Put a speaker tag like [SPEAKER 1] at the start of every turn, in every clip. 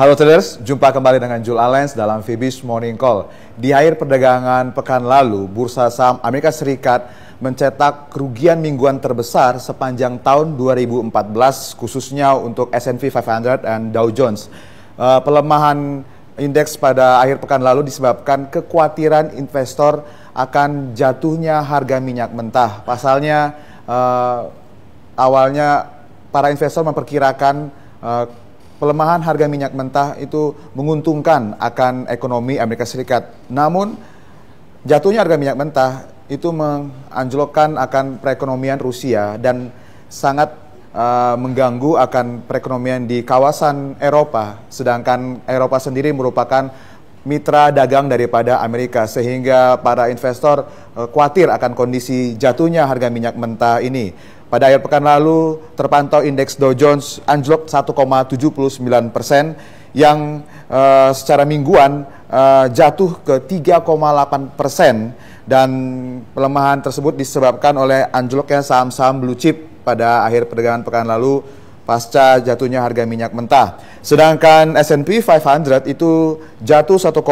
[SPEAKER 1] Halo traders, jumpa kembali dengan Jul Alens dalam Fibis Morning Call. Di akhir perdagangan pekan lalu, bursa saham Amerika Serikat mencetak kerugian mingguan terbesar sepanjang tahun 2014 khususnya untuk S&P 500 dan Dow Jones. Uh, pelemahan indeks pada akhir pekan lalu disebabkan kekhawatiran investor akan jatuhnya harga minyak mentah. Pasalnya uh, awalnya para investor memperkirakan uh, pelemahan harga minyak mentah itu menguntungkan akan ekonomi Amerika Serikat. Namun jatuhnya harga minyak mentah itu menganjlokkan akan perekonomian Rusia dan sangat uh, mengganggu akan perekonomian di kawasan Eropa. Sedangkan Eropa sendiri merupakan mitra dagang daripada Amerika sehingga para investor uh, khawatir akan kondisi jatuhnya harga minyak mentah ini. Pada akhir pekan lalu terpantau indeks Dow Jones anjlok 1,79 persen yang uh, secara mingguan uh, jatuh ke 3,8 persen dan pelemahan tersebut disebabkan oleh anjloknya saham-saham blue chip pada akhir perdagangan pekan lalu pasca jatuhnya harga minyak mentah. Sedangkan S&P 500 itu jatuh 1,6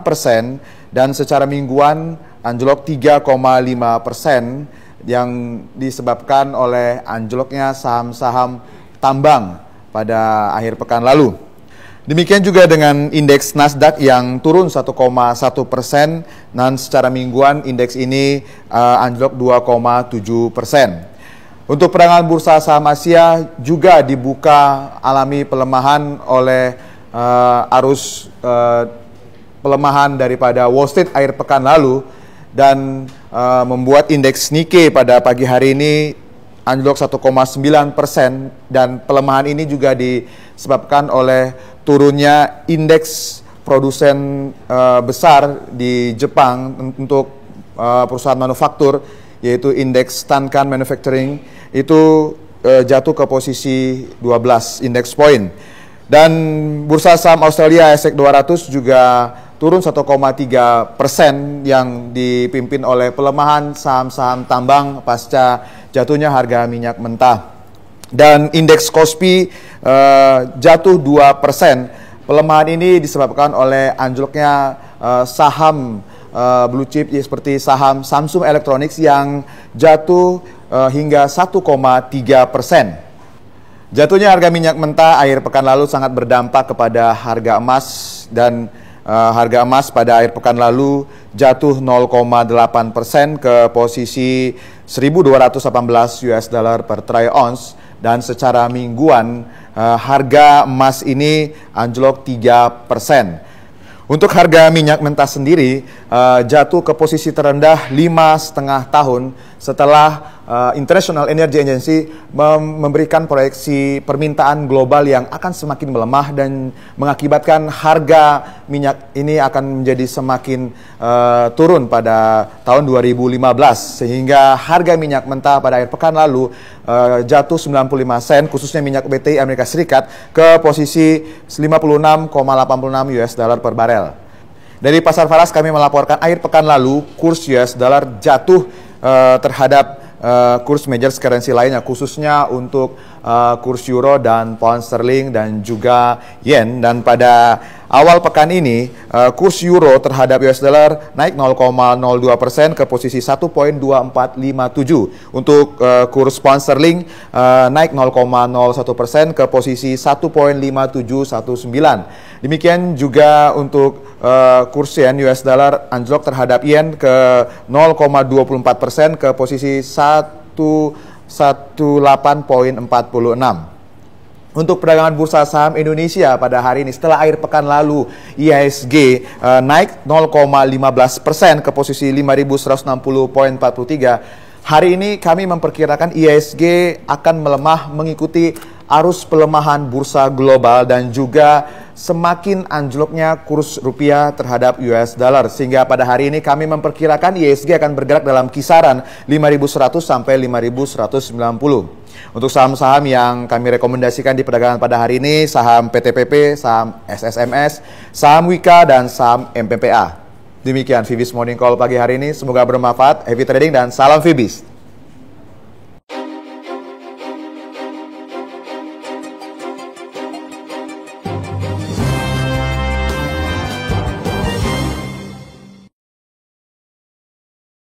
[SPEAKER 1] persen dan secara mingguan anjlok 3,5 persen yang disebabkan oleh anjloknya saham-saham tambang pada akhir pekan lalu. Demikian juga dengan indeks Nasdaq yang turun 1,1 persen dan secara mingguan indeks ini uh, anjlok 2,7 persen. Untuk perangan bursa saham Asia juga dibuka alami pelemahan oleh uh, arus uh, pelemahan daripada Wall Street akhir pekan lalu dan uh, membuat indeks Nikkei pada pagi hari ini anjlok 1,9 persen dan pelemahan ini juga disebabkan oleh turunnya indeks produsen uh, besar di Jepang untuk uh, perusahaan manufaktur yaitu indeks Tankan Manufacturing itu uh, jatuh ke posisi 12 indeks poin dan bursa saham Australia ASX 200 juga turun 1,3 persen yang dipimpin oleh pelemahan saham-saham tambang pasca jatuhnya harga minyak mentah. Dan indeks KOSPI uh, jatuh 2 persen. Pelemahan ini disebabkan oleh anjloknya uh, saham uh, blue chip ya, seperti saham Samsung Electronics yang jatuh uh, hingga 1,3 persen. Jatuhnya harga minyak mentah akhir pekan lalu sangat berdampak kepada harga emas dan Eh, harga emas pada akhir pekan lalu jatuh 0,8 persen ke posisi 1.218 US dollar per troy ounce dan secara mingguan uh, harga emas ini anjlok 3 persen. Untuk harga minyak mentah sendiri uh, jatuh ke posisi terendah lima setengah tahun setelah uh, International Energy Agency mem memberikan proyeksi permintaan global yang akan semakin melemah dan mengakibatkan harga minyak ini akan menjadi semakin uh, turun pada tahun 2015 sehingga harga minyak mentah pada akhir pekan lalu uh, jatuh 95 sen khususnya minyak BTI Amerika Serikat ke posisi 56,86 US dollar per barel. Dari pasar Faras kami melaporkan akhir pekan lalu kurs US dollar jatuh uh, terhadap uh, kurs major currency lainnya khususnya untuk uh, kurs euro dan pound sterling dan juga yen dan pada Awal pekan ini, uh, kurs euro terhadap US dollar naik 0,02 persen ke posisi 1.2457. Untuk uh, kurs pound sterling uh, eh, naik 0,01 persen ke posisi 1.5719. Demikian juga untuk uh, kurs yen US dollar anjlok terhadap yen ke 0,24 persen ke posisi 1 18.46 untuk perdagangan bursa saham Indonesia pada hari ini setelah akhir pekan lalu IHSG eh, naik 0,15 persen ke posisi 5.160.43. Hari ini kami memperkirakan IHSG akan melemah mengikuti arus pelemahan bursa global dan juga semakin anjloknya kurs rupiah terhadap US dollar sehingga pada hari ini kami memperkirakan ISG akan bergerak dalam kisaran 5100 sampai 5190. Untuk saham-saham yang kami rekomendasikan di perdagangan pada hari ini saham PTPP, saham SSMS, saham Wika dan saham MPPA. Demikian Fibis Morning Call pagi hari ini. Semoga bermanfaat. Happy trading dan salam Fibis.